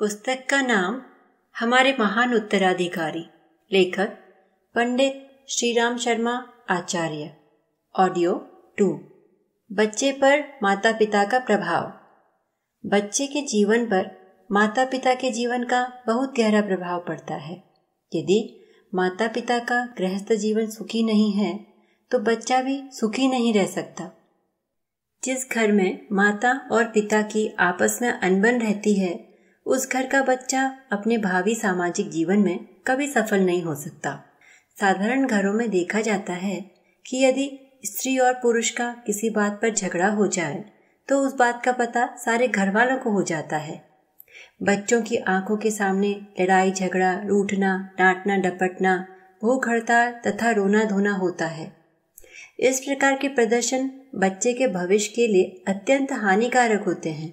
पुस्तक का नाम हमारे महान उत्तराधिकारी लेखक पंडित श्री राम शर्मा आचार्य ऑडियो टू बच्चे पर माता पिता का प्रभाव बच्चे के जीवन पर माता पिता के जीवन का बहुत गहरा प्रभाव पड़ता है यदि माता पिता का गृहस्थ जीवन सुखी नहीं है तो बच्चा भी सुखी नहीं रह सकता जिस घर में माता और पिता की आपस में अनबन रहती है उस घर का बच्चा अपने भावी सामाजिक जीवन में कभी सफल नहीं हो सकता साधारण घरों में देखा जाता है कि यदि स्त्री और पुरुष का किसी बात पर झगड़ा हो जाए तो उस बात का पता सारे घर वालों को हो जाता है बच्चों की आंखों के सामने लड़ाई झगड़ा रूठना डांटना डपटना भूख हड़ताल तथा रोना धोना होता है इस प्रकार के प्रदर्शन बच्चे के भविष्य के लिए अत्यंत हानिकारक होते हैं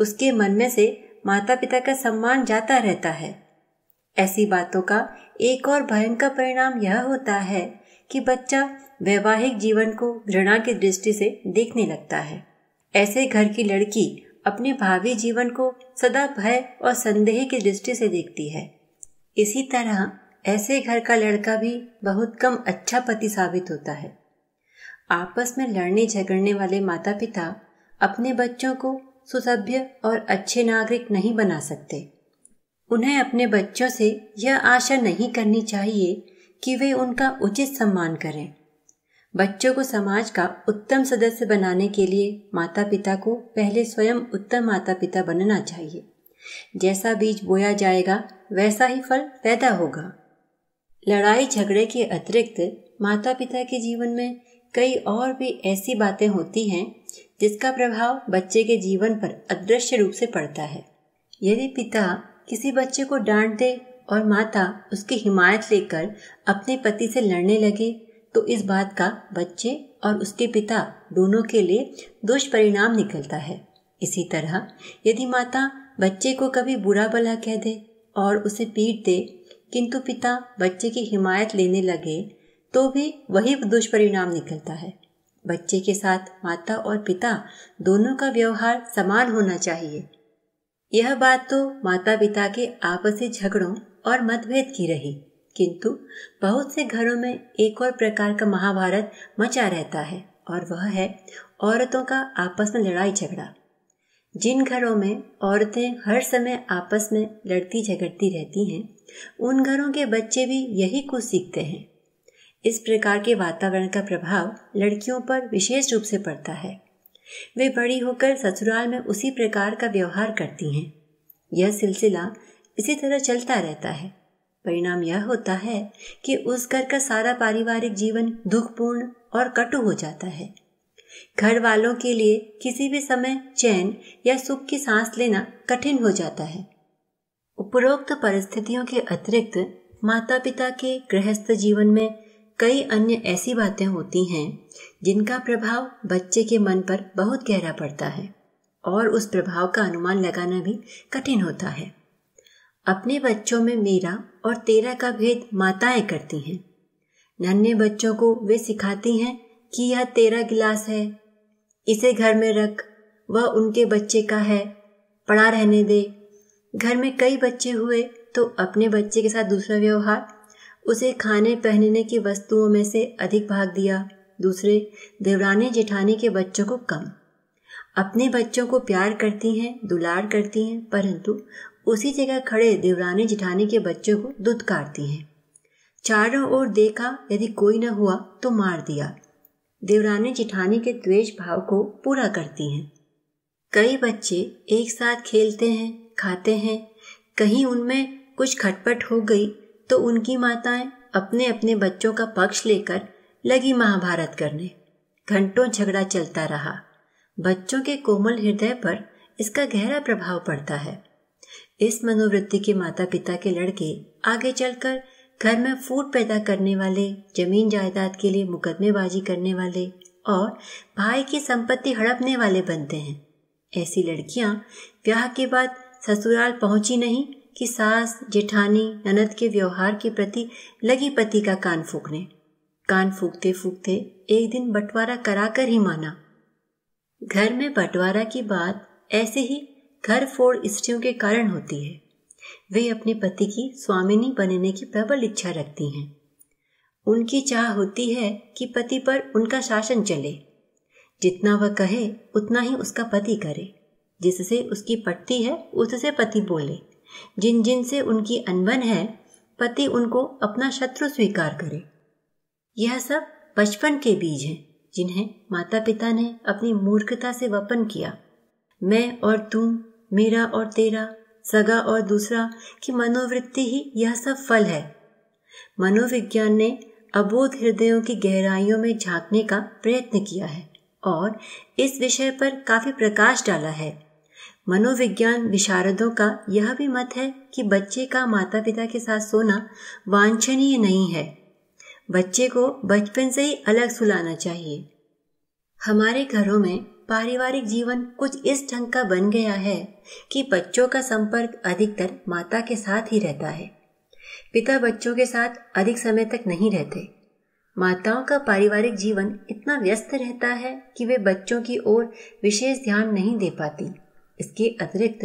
उसके मन में से माता पिता का सम्मान जाता रहता है ऐसी बातों का एक और भयंकर परिणाम यह होता है कि बच्चा वैवाहिक जीवन को घृणा की दृष्टि से देखने लगता है ऐसे घर की लड़की अपने भावी जीवन को सदा भय और संदेह की दृष्टि से देखती है इसी तरह ऐसे घर का लड़का भी बहुत कम अच्छा पति साबित होता है आपस में लड़ने झगड़ने वाले माता पिता अपने बच्चों को सुसभ्य और अच्छे नागरिक नहीं बना सकते उन्हें अपने बच्चों से यह आशा नहीं करनी चाहिए कि वे उनका उचित सम्मान करें बच्चों को समाज का उत्तम सदस्य बनाने के लिए माता पिता को पहले स्वयं उत्तम माता पिता बनना चाहिए जैसा बीज बोया जाएगा वैसा ही फल पैदा होगा लड़ाई झगड़े के अतिरिक्त माता पिता के जीवन में कई और भी ऐसी बातें होती हैं जिसका प्रभाव बच्चे के जीवन पर अदृश्य रूप से पड़ता है यदि पिता किसी बच्चे को डांट दे और माता उसकी हिमायत लेकर अपने पति से लड़ने लगे तो इस बात का बच्चे और उसके पिता दोनों के लिए दुष्परिणाम निकलता है इसी तरह यदि माता बच्चे को कभी बुरा भला कह दे और उसे पीट दे किंतु पिता बच्चे की हिमायत लेने लगे तो भी वही दुष्परिणाम निकलता है बच्चे के साथ माता और पिता दोनों का व्यवहार समान होना चाहिए यह बात तो माता पिता के आपसी झगड़ों और मतभेद की रही किंतु बहुत से घरों में एक और प्रकार का महाभारत मचा रहता है और वह है औरतों का आपस में लड़ाई झगड़ा जिन घरों में औरतें हर समय आपस में लड़ती झगड़ती रहती हैं उन घरों के बच्चे भी यही कुछ सीखते हैं इस प्रकार के वातावरण का प्रभाव लड़कियों पर विशेष रूप से पड़ता है वे बड़ी होकर ससुराल में उसी प्रकार का व्यवहार करती हैं यह सिलसिला इसी तरह चलता रहता है परिणाम यह होता है कि उस घर का सारा पारिवारिक जीवन दुखपूर्ण और कटु हो जाता है घर वालों के लिए किसी भी समय चैन या सुख की सांस लेना कठिन हो जाता है उपरोक्त परिस्थितियों के अतिरिक्त माता पिता के गृहस्थ जीवन में कई अन्य ऐसी बातें होती हैं जिनका प्रभाव बच्चे के मन पर बहुत गहरा पड़ता है और उस प्रभाव का अनुमान लगाना भी कठिन होता है अपने बच्चों में मेरा और तेरा का भेद माताएं करती हैं नन्हे बच्चों को वे सिखाती हैं कि यह तेरा गिलास है इसे घर में रख वह उनके बच्चे का है पड़ा रहने दे घर में कई बच्चे हुए तो अपने बच्चे के साथ दूसरा व्यवहार उसे खाने पहनने की वस्तुओं में से अधिक भाग दिया दूसरे देवरानी जेठानी के बच्चों को कम अपने बच्चों को प्यार करती हैं दुलार करती हैं परंतु उसी जगह खड़े देवरानी जिठानी के बच्चों को दुधकारती हैं चारों ओर देखा यदि कोई न हुआ तो मार दिया देवरानी जिठानी के द्वेष भाव को पूरा करती हैं कई बच्चे एक साथ खेलते हैं खाते हैं कहीं उनमें कुछ खटपट हो गई तो उनकी माताएं अपने अपने बच्चों का पक्ष लेकर लगी महाभारत करने घंटों झगड़ा चलता रहा बच्चों के कोमल हृदय पर इसका गहरा प्रभाव पड़ता है इस मनोवृत्ति के माता पिता के लड़के आगे चलकर घर में फूट पैदा करने वाले जमीन जायदाद के लिए मुकदमेबाजी करने वाले और भाई की संपत्ति हड़पने वाले बनते हैं ऐसी लड़कियां ब्याह के बाद ससुराल पहुंची नहीं कि सास जेठानी ननद के व्यवहार के प्रति लगी पति का कान फूकने कान फूकते फूकते एक दिन बंटवारा कराकर ही माना घर में बंटवारा की बात ऐसे ही घर फोड़ स्त्रियों के कारण होती है वे अपने पति की स्वामिनी बनने की प्रबल इच्छा रखती हैं उनकी चाह होती है कि पति पर उनका शासन चले जितना वह कहे उतना ही उसका पति करे जिससे उसकी पटती है उससे पति बोले जिन जिन से उनकी अनबन है पति उनको अपना शत्रु स्वीकार करे यह सब बचपन के बीज हैं जिन्हें माता पिता ने अपनी मूर्खता से वपन किया मैं और तुम मेरा और तेरा सगा और दूसरा की मनोवृत्ति ही यह सब फल है मनोविज्ञान ने अबोध हृदयों की गहराइयों में झांकने का प्रयत्न किया है और इस विषय पर काफी प्रकाश डाला है मनोविज्ञान विशारदों का यह भी मत है कि बच्चे का माता पिता के साथ सोना वांछनीय नहीं है बच्चे को बचपन से ही अलग सुलाना चाहिए हमारे घरों में पारिवारिक जीवन कुछ इस ढंग का बन गया है कि बच्चों का संपर्क अधिकतर माता के साथ ही रहता है पिता बच्चों के साथ अधिक समय तक नहीं रहते माताओं का पारिवारिक जीवन इतना व्यस्त रहता है कि वे बच्चों की ओर विशेष ध्यान नहीं दे पाती इसके अतिरिक्त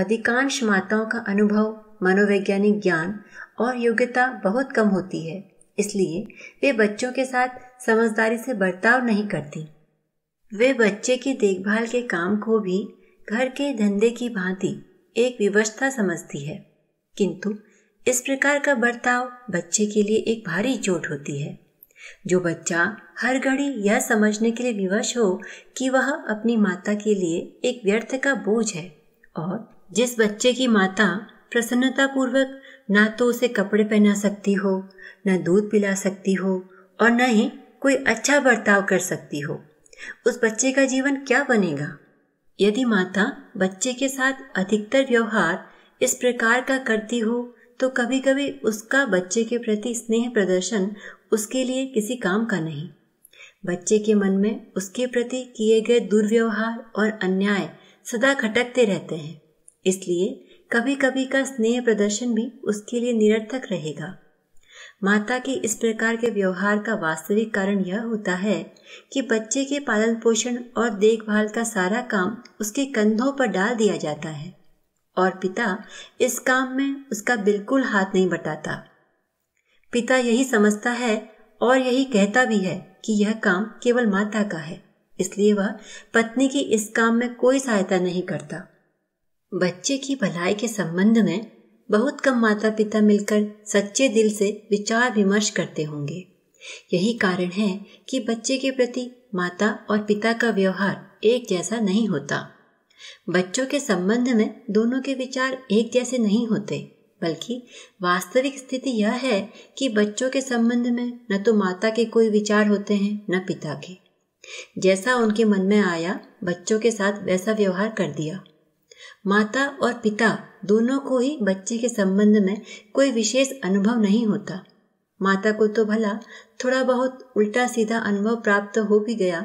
अधिकांश माताओं का अनुभव मनोवैज्ञानिक ज्ञान और योग्यता बहुत कम होती है इसलिए वे बच्चों के साथ समझदारी से बर्ताव नहीं करती वे बच्चे की देखभाल के काम को भी घर के धंधे की भांति एक व्यवस्था समझती है किंतु इस प्रकार का बर्ताव बच्चे के लिए एक भारी चोट होती है जो बच्चा हर घड़ी यह समझने के लिए विवश हो कि वह अपनी माता के लिए एक व्यर्थ का बोझ है और जिस बच्चे की माता पूर्वक ना तो उसे कपड़े पहना सकती हो न दूध पिला सकती हो और न ही कोई अच्छा बर्ताव कर सकती हो उस बच्चे का जीवन क्या बनेगा यदि माता बच्चे के साथ अधिकतर व्यवहार इस प्रकार का करती हो तो कभी कभी उसका बच्चे के प्रति स्नेह प्रदर्शन उसके लिए किसी काम का नहीं बच्चे के मन में उसके प्रति किए गए दुर्व्यवहार और अन्याय सदा खटकते रहते हैं इसलिए कभी कभी का स्नेह प्रदर्शन भी उसके लिए निरर्थक रहेगा माता के इस प्रकार के व्यवहार का वास्तविक कारण यह होता है कि बच्चे के पालन पोषण और देखभाल का सारा काम उसके कंधों पर डाल दिया जाता है और पिता इस काम में उसका बिल्कुल हाथ नहीं बटाता पिता यही समझता है और यही कहता भी है कि यह काम केवल माता का है इसलिए वह पत्नी की इस काम में कोई सहायता नहीं करता बच्चे की भलाई के संबंध में बहुत कम माता पिता मिलकर सच्चे दिल से विचार विमर्श करते होंगे यही कारण है कि बच्चे के प्रति माता और पिता का व्यवहार एक जैसा नहीं होता बच्चों के संबंध में दोनों के विचार एक जैसे नहीं होते बल्कि वास्तविक स्थिति यह है कि बच्चों के संबंध में न तो माता के कोई विचार होते हैं न पिता के जैसा उनके मन में आया बच्चों के साथ वैसा व्यवहार कर दिया माता और पिता दोनों को ही बच्चे के संबंध में कोई विशेष अनुभव नहीं होता माता को तो भला थोड़ा बहुत उल्टा सीधा अनुभव प्राप्त हो भी गया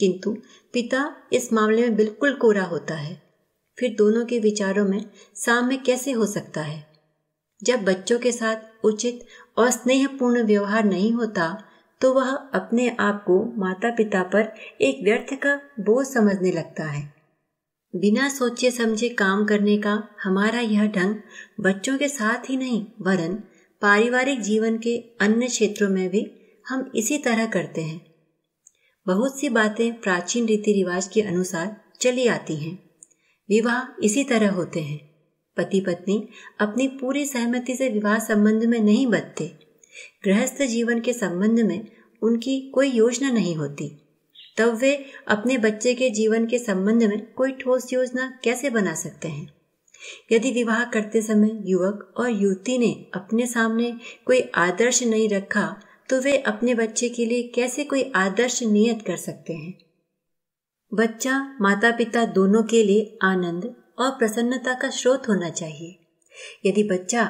किंतु पिता इस मामले में बिल्कुल कोरा होता है फिर दोनों के विचारों में साम्य कैसे हो सकता है जब बच्चों के साथ उचित और स्नेहपूर्ण व्यवहार नहीं होता तो वह अपने आप को माता पिता पर एक व्यर्थ का बोझ समझने लगता है बिना सोचे समझे काम करने का हमारा यह ढंग बच्चों के साथ ही नहीं वरन पारिवारिक जीवन के अन्य क्षेत्रों में भी हम इसी तरह करते हैं बहुत सी बातें प्राचीन रीति रिवाज के अनुसार चली आती हैं विवाह इसी तरह होते हैं पति पत्नी अपनी पूरी सहमति से विवाह संबंध में नहीं बदते गृहस्थ जीवन के संबंध में उनकी कोई योजना नहीं होती तब वे अपने बच्चे के जीवन के संबंध में कोई ठोस योजना कैसे बना सकते हैं यदि विवाह करते समय युवक और युवती ने अपने सामने कोई आदर्श नहीं रखा तो वे अपने बच्चे के लिए कैसे कोई आदर्श नियत कर सकते हैं बच्चा माता पिता दोनों के लिए आनंद और प्रसन्नता का स्रोत होना चाहिए यदि बच्चा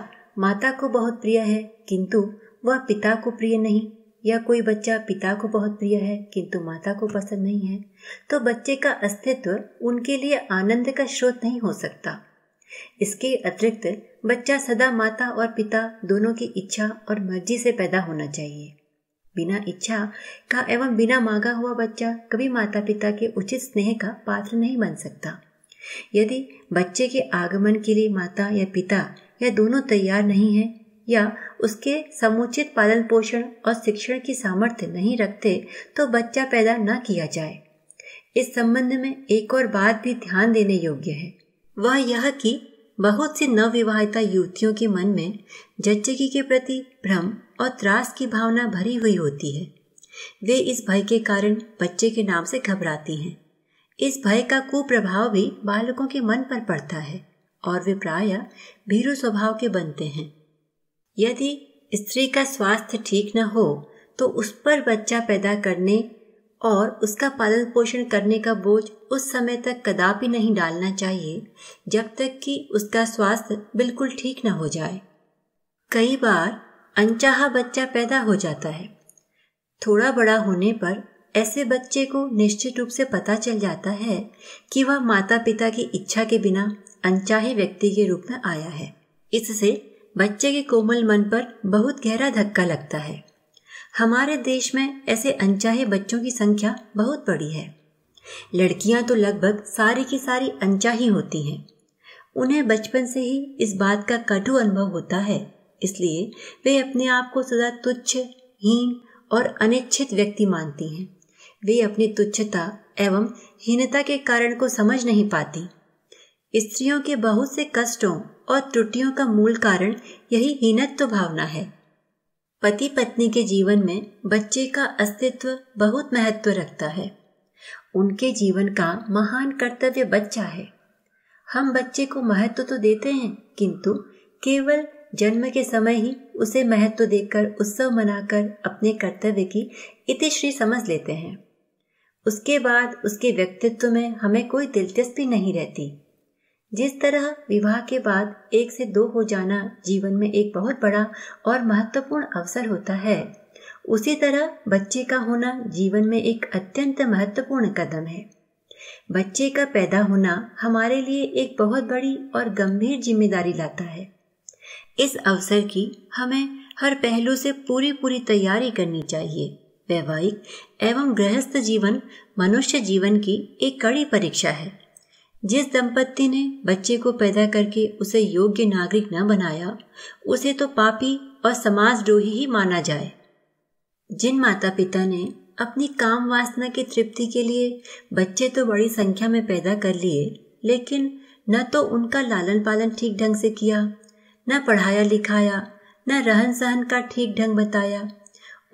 माता को बहुत प्रिय है किंतु वह पिता को प्रिय नहीं या कोई बच्चा पिता को बहुत प्रिय है किंतु माता को पसंद नहीं है तो बच्चे का अस्तित्व उनके लिए आनंद का स्रोत नहीं हो सकता इसके अतिरिक्त बच्चा सदा माता और पिता दोनों की इच्छा और मर्जी से पैदा होना चाहिए बिना इच्छा का एवं बिना मांगा हुआ बच्चा कभी माता पिता के उचित स्नेह का पात्र नहीं बन सकता यदि बच्चे के आगमन के लिए माता या पिता या दोनों तैयार नहीं है या उसके समुचित पालन पोषण और शिक्षण की सामर्थ्य नहीं रखते तो बच्चा पैदा न किया जाए इस संबंध में एक और बात भी ध्यान देने योग्य है वह यह कि बहुत सी नवविवाहिता युवतियों के मन में जच्चगी के प्रति भ्रम और त्रास की भावना भरी हुई होती है वे इस भय के कारण बच्चे के नाम से घबराती हैं इस भय का कुप्रभाव भी बालकों के मन पर पड़ता है और वे प्राय भीरु स्वभाव के बनते हैं यदि स्त्री का स्वास्थ्य ठीक न हो तो उस पर बच्चा पैदा करने और उसका पालन पोषण करने का बोझ उस समय तक कदापि नहीं डालना चाहिए जब तक कि उसका स्वास्थ्य बिल्कुल ठीक न हो जाए कई बार अनचाहा बच्चा पैदा हो जाता है थोड़ा बड़ा होने पर ऐसे बच्चे को निश्चित रूप से पता चल जाता है कि वह माता पिता की इच्छा के बिना अनचाहे व्यक्ति के रूप में आया है इससे बच्चे के कोमल मन पर बहुत गहरा धक्का लगता है हमारे देश में ऐसे अनचाहे बच्चों की संख्या बहुत बड़ी है लड़कियां तो लगभग सारी की सारी अनचाही होती हैं उन्हें बचपन से ही इस बात का कटु अनुभव होता है इसलिए वे अपने आप को सदा तुच्छ हीन और अनिच्छित व्यक्ति मानती हैं वे अपनी तुच्छता एवं हीनता के कारण को समझ नहीं पाती स्त्रियों के बहुत से कष्टों और त्रुटियों का मूल कारण यही हीनत्व भावना है पति पत्नी के जीवन में बच्चे का अस्तित्व बहुत महत्व रखता है उनके जीवन का महान कर्तव्य बच्चा है हम बच्चे को महत्व तो देते हैं किंतु केवल जन्म के समय ही उसे महत्व देकर उत्सव मनाकर अपने कर्तव्य की इतिश्री समझ लेते हैं उसके बाद उसके व्यक्तित्व में हमें कोई दिलचस्पी नहीं रहती जिस तरह विवाह के बाद एक से दो हो जाना जीवन में एक बहुत बड़ा और महत्वपूर्ण अवसर होता है उसी तरह बच्चे का होना जीवन में एक अत्यंत महत्वपूर्ण कदम है बच्चे का पैदा होना हमारे लिए एक बहुत बड़ी और गंभीर जिम्मेदारी लाता है इस अवसर की हमें हर पहलू से पूरी पूरी तैयारी करनी चाहिए वैवाहिक एवं गृहस्थ जीवन मनुष्य जीवन की एक कड़ी परीक्षा है जिस दंपत्ति ने बच्चे को पैदा करके उसे योग्य नागरिक न बनाया उसे तो पापी और समाजद्रोही ही माना जाए जिन माता पिता ने अपनी काम वासना की तृप्ति के लिए बच्चे तो बड़ी संख्या में पैदा कर लिए लेकिन न तो उनका लालन पालन ठीक ढंग से किया न पढ़ाया लिखाया न रहन सहन का ठीक ढंग बताया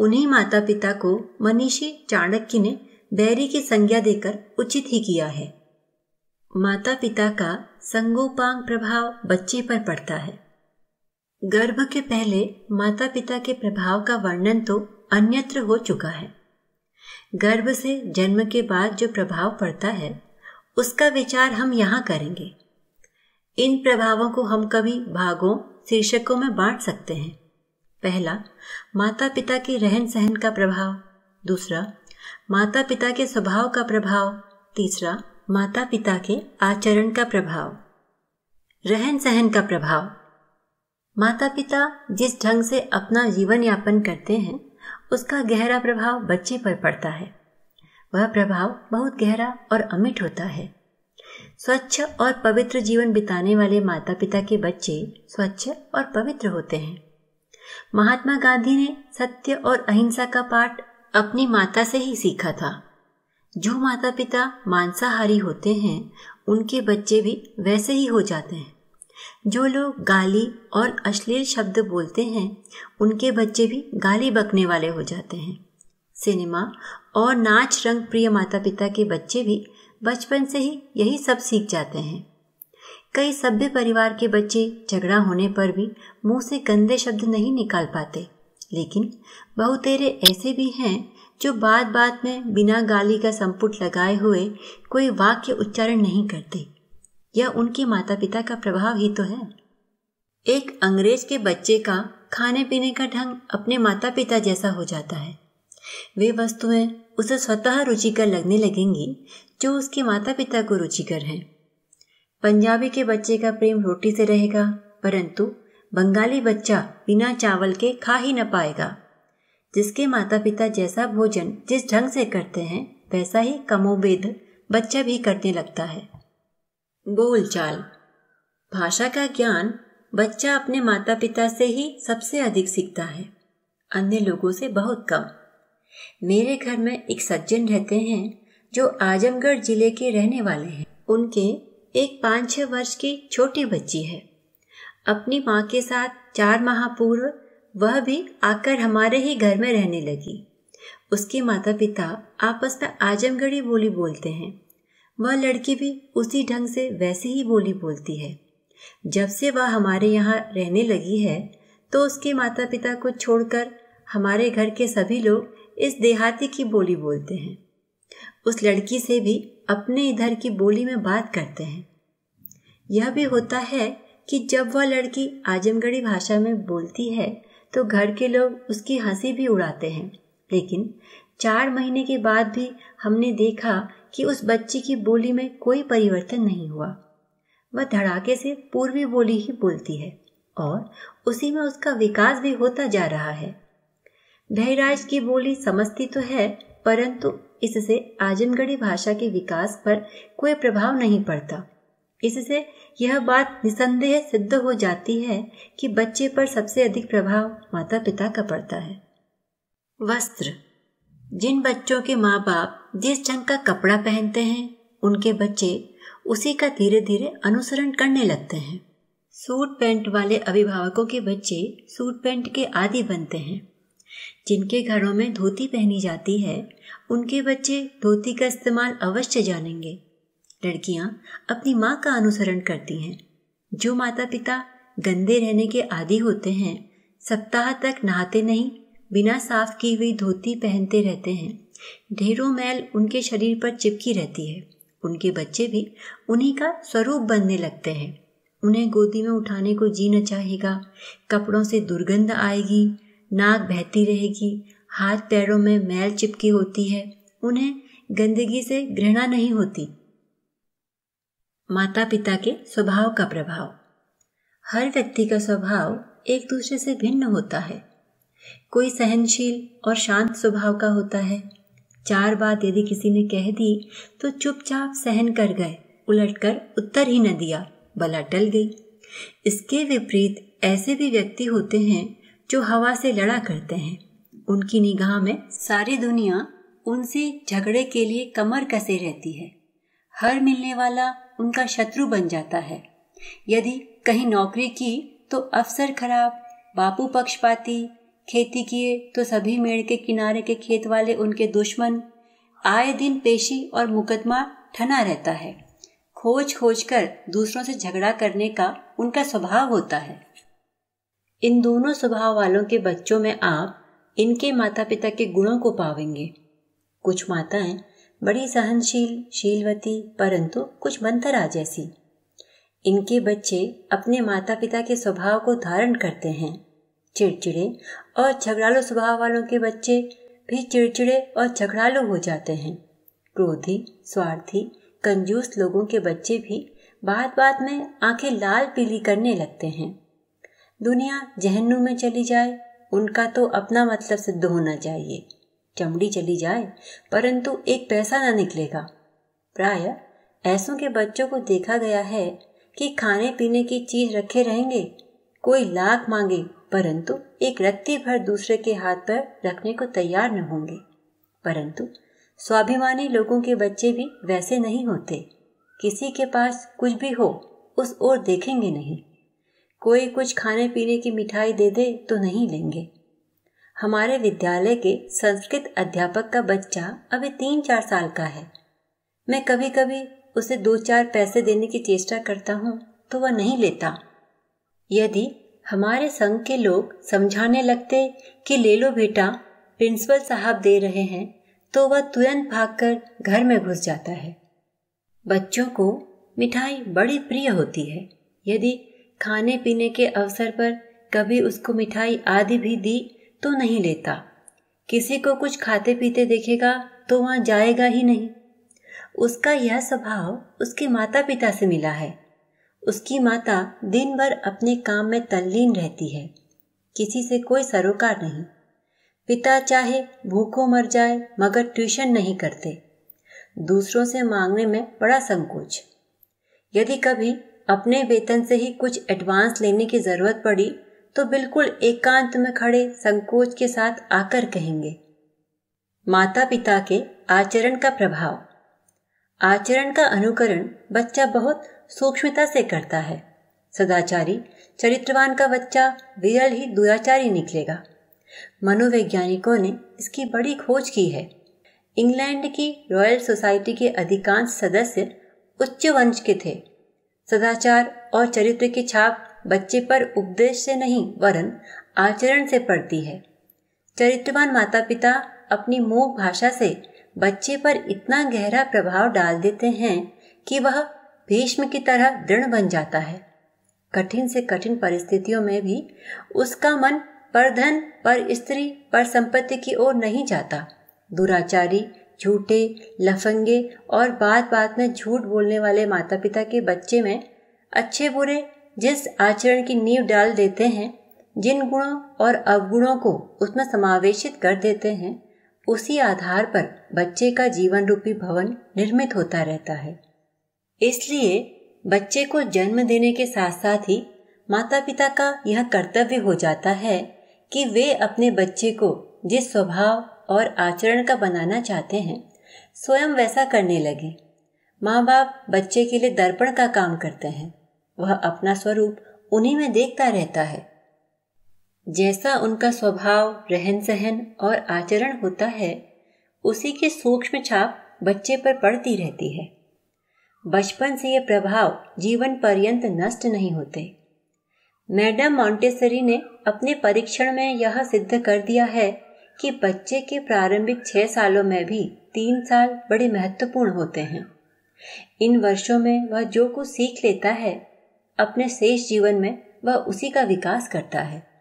उन्हीं माता पिता को मनीषी चाणक्य ने बैरी की संज्ञा देकर उचित ही किया है माता पिता का संगोपांग प्रभाव बच्चे पर पड़ता है गर्भ के पहले माता पिता के प्रभाव का वर्णन तो अन्यत्र हो चुका है गर्भ से जन्म के बाद जो प्रभाव पड़ता है उसका विचार हम यहाँ करेंगे इन प्रभावों को हम कभी भागों शीर्षकों में बांट सकते हैं पहला माता पिता के रहन सहन का प्रभाव दूसरा माता पिता के स्वभाव का प्रभाव तीसरा माता पिता के आचरण का प्रभाव रहन सहन का प्रभाव माता पिता जिस ढंग से अपना जीवन यापन करते हैं उसका गहरा प्रभाव बच्चे पर पड़ता है वह प्रभाव बहुत गहरा और अमिट होता है स्वच्छ और पवित्र जीवन बिताने वाले माता पिता के बच्चे स्वच्छ और पवित्र होते हैं महात्मा गांधी ने सत्य और अहिंसा का पाठ अपनी माता से ही सीखा था जो माता पिता मांसाहारी होते हैं उनके बच्चे भी वैसे ही हो जाते हैं जो लोग गाली और अश्लील शब्द बोलते हैं उनके बच्चे भी गाली बकने वाले हो जाते हैं सिनेमा और नाच रंग प्रिय माता पिता के बच्चे भी बचपन से ही यही सब सीख जाते हैं कई सभ्य परिवार के बच्चे झगड़ा होने पर भी मुंह से गंदे शब्द नहीं निकाल पाते लेकिन बहुतेरे ऐसे भी हैं जो बात बात में बिना गाली का संपुट लगाए हुए कोई वाक्य उच्चारण नहीं करते यह उनके माता पिता का प्रभाव ही तो है एक अंग्रेज के बच्चे का खाने पीने का ढंग अपने माता पिता जैसा हो जाता है वे वस्तुएं उसे स्वतः रुचिकर लगने लगेंगी जो उसके माता पिता को रुचिकर हैं पंजाबी के बच्चे का प्रेम रोटी से रहेगा परंतु बंगाली बच्चा बिना चावल के खा ही न पाएगा जिसके माता पिता जैसा भोजन जिस ढंग से करते हैं वैसा ही कमोबेद बच्चा भी करने लगता है बोलचाल भाषा का ज्ञान बच्चा अपने माता पिता से ही सबसे अधिक सीखता है अन्य लोगों से बहुत कम मेरे घर में एक सज्जन रहते हैं जो आजमगढ़ जिले के रहने वाले हैं उनके एक पाँच छः वर्ष की छोटी बच्ची है अपनी माँ के साथ चार माह पूर्व वह भी आकर हमारे ही घर में रहने लगी उसके माता पिता आपस में आजमगढ़ी बोली बोलते हैं वह लड़की भी उसी ढंग से वैसे ही बोली बोलती है जब से वह हमारे यहाँ रहने लगी है तो उसके माता पिता को छोड़कर हमारे घर के सभी लोग इस देहाती की बोली बोलते हैं उस लड़की से भी अपने इधर की बोली में बात करते हैं यह भी होता है कि जब वह लड़की आजमगढ़ी भाषा में बोलती है तो घर के लोग उसकी हंसी भी उड़ाते हैं लेकिन चार महीने के बाद भी हमने देखा कि उस बच्ची की बोली में कोई परिवर्तन नहीं हुआ वह धड़ाके से पूर्वी बोली ही बोलती है और उसी में उसका विकास भी होता जा रहा है भैराज की बोली समझती तो है परंतु इससे आजमगढ़ी भाषा के विकास पर कोई प्रभाव नहीं पड़ता इससे यह बात निसंदेह सिद्ध हो जाती है कि बच्चे पर सबसे अधिक प्रभाव माता पिता का पड़ता है वस्त्र जिन बच्चों के माँ बाप जिस ढंग का कपड़ा पहनते हैं उनके बच्चे उसी का धीरे धीरे अनुसरण करने लगते हैं सूट पैंट वाले अभिभावकों के बच्चे सूट पैंट के आदि बनते हैं जिनके घरों में धोती पहनी जाती है उनके बच्चे धोती का इस्तेमाल अवश्य जानेंगे लड़कियां अपनी माँ का अनुसरण करती हैं जो माता पिता गंदे रहने के आदि होते हैं सप्ताह तक नहाते नहीं बिना साफ की हुई धोती पहनते रहते हैं ढेरों मैल उनके शरीर पर चिपकी रहती है उनके बच्चे भी उन्हीं का स्वरूप बनने लगते हैं उन्हें गोदी में उठाने को जी न चाहेगा कपड़ों से दुर्गंध आएगी नाक बहती रहेगी हाथ पैरों में मैल चिपकी होती है उन्हें गंदगी से घृणा नहीं होती माता पिता के स्वभाव का प्रभाव हर व्यक्ति का स्वभाव एक दूसरे से भिन्न होता है कोई सहनशील और शांत स्वभाव का होता है चार बात यदि किसी ने कह दी तो चुपचाप सहन कर गए उलटकर उत्तर ही न दिया बला टल गई इसके विपरीत ऐसे भी व्यक्ति होते हैं जो हवा से लड़ा करते हैं उनकी निगाह में सारी दुनिया उनसे झगड़े के लिए कमर कसे रहती है हर मिलने वाला उनका शत्रु बन जाता है यदि कहीं नौकरी की तो अफसर खराब बापू पक्षपाती खेती किए तो सभी मेड़ के किनारे के खेत वाले उनके दुश्मन आए दिन पेशी और मुकदमा ठना रहता है खोज खोज कर दूसरों से झगड़ा करने का उनका स्वभाव होता है इन दोनों स्वभाव वालों के बच्चों में आप इनके माता पिता के गुणों को पावेंगे कुछ माताएं बड़ी सहनशील शीलवती परंतु कुछ मंथरा जैसी इनके बच्चे अपने माता पिता के स्वभाव को धारण करते हैं चिड़चिड़े और झगड़ालू स्वभाव वालों के बच्चे भी चिड़चिड़े और झगड़ालू हो जाते हैं क्रोधी स्वार्थी कंजूस लोगों के बच्चे भी बात बात में आंखें लाल पीली करने लगते हैं दुनिया जहन्नुम में चली जाए उनका तो अपना मतलब सिद्ध होना चाहिए चमड़ी चली जाए परंतु एक पैसा ना निकलेगा प्राय ऐसों के बच्चों को देखा गया है कि खाने पीने की चीज रखे रहेंगे कोई लाख मांगे परंतु एक रत्ती भर दूसरे के हाथ पर रखने को तैयार न होंगे परंतु स्वाभिमानी लोगों के बच्चे भी वैसे नहीं होते किसी के पास कुछ भी हो उस ओर देखेंगे नहीं कोई कुछ खाने पीने की मिठाई दे दे तो नहीं लेंगे हमारे विद्यालय के संस्कृत अध्यापक का बच्चा अभी तीन चार साल का है मैं कभी कभी उसे दो चार पैसे देने की चेष्टा करता हूँ तो वह नहीं लेता यदि हमारे संघ के लोग समझाने लगते कि ले लो बेटा प्रिंसिपल साहब दे रहे हैं तो वह तुरंत भागकर घर में घुस जाता है बच्चों को मिठाई बड़ी प्रिय होती है यदि खाने पीने के अवसर पर कभी उसको मिठाई आदि भी दी तो नहीं लेता किसी को कुछ खाते पीते देखेगा तो वहां जाएगा ही नहीं उसका यह स्वभाव उसके माता पिता से मिला है उसकी माता दिन भर अपने काम में तल्लीन रहती है किसी से कोई सरोकार नहीं पिता चाहे भूखो मर जाए मगर ट्यूशन नहीं करते दूसरों से मांगने में बड़ा संकोच यदि कभी अपने वेतन से ही कुछ एडवांस लेने की ज़रूरत पड़ी तो बिल्कुल एकांत में खड़े संकोच के साथ आकर कहेंगे माता पिता के आचरण का प्रभाव आचरण का अनुकरण बच्चा बहुत सूक्ष्मता से करता है सदाचारी चरित्रवान का बच्चा विरल ही दुराचारी निकलेगा मनोवैज्ञानिकों ने इसकी बड़ी खोज की है इंग्लैंड की रॉयल सोसाइटी के अधिकांश सदस्य उच्च वंश के थे सदाचार और चरित्र की छाप बच्चे पर उपदेश से नहीं वरन आचरण से पड़ती है चरित्रवान माता पिता अपनी मूक भाषा से बच्चे पर इतना गहरा प्रभाव डाल देते हैं कि वह भीष्म की तरह दृढ़ बन जाता है कठिन से कठिन परिस्थितियों में भी उसका मन पर धन पर स्त्री पर संपत्ति की ओर नहीं जाता दुराचारी झूठे लफंगे और बात बात में झूठ बोलने वाले माता पिता के बच्चे में अच्छे बुरे जिस आचरण की नींव डाल देते हैं जिन गुणों और अवगुणों को उसमें समावेशित कर देते हैं उसी आधार पर बच्चे का जीवन रूपी भवन निर्मित होता रहता है इसलिए बच्चे को जन्म देने के साथ साथ ही माता पिता का यह कर्तव्य हो जाता है कि वे अपने बच्चे को जिस स्वभाव और आचरण का बनाना चाहते हैं स्वयं वैसा करने लगे माँ बाप बच्चे के लिए दर्पण का काम करते हैं वह अपना स्वरूप उन्हीं में देखता रहता है जैसा उनका स्वभाव रहन सहन और आचरण होता है उसी के सूक्ष्म छाप बच्चे पर पड़ती रहती है बचपन से ये प्रभाव जीवन पर्यंत नष्ट नहीं होते मैडम मॉन्टेसरी ने अपने परीक्षण में यह सिद्ध कर दिया है कि बच्चे के प्रारंभिक छः सालों में भी तीन साल बड़े महत्वपूर्ण होते हैं इन वर्षों में वह जो कुछ सीख लेता है अपने शेष जीवन में वह उसी का विकास करता है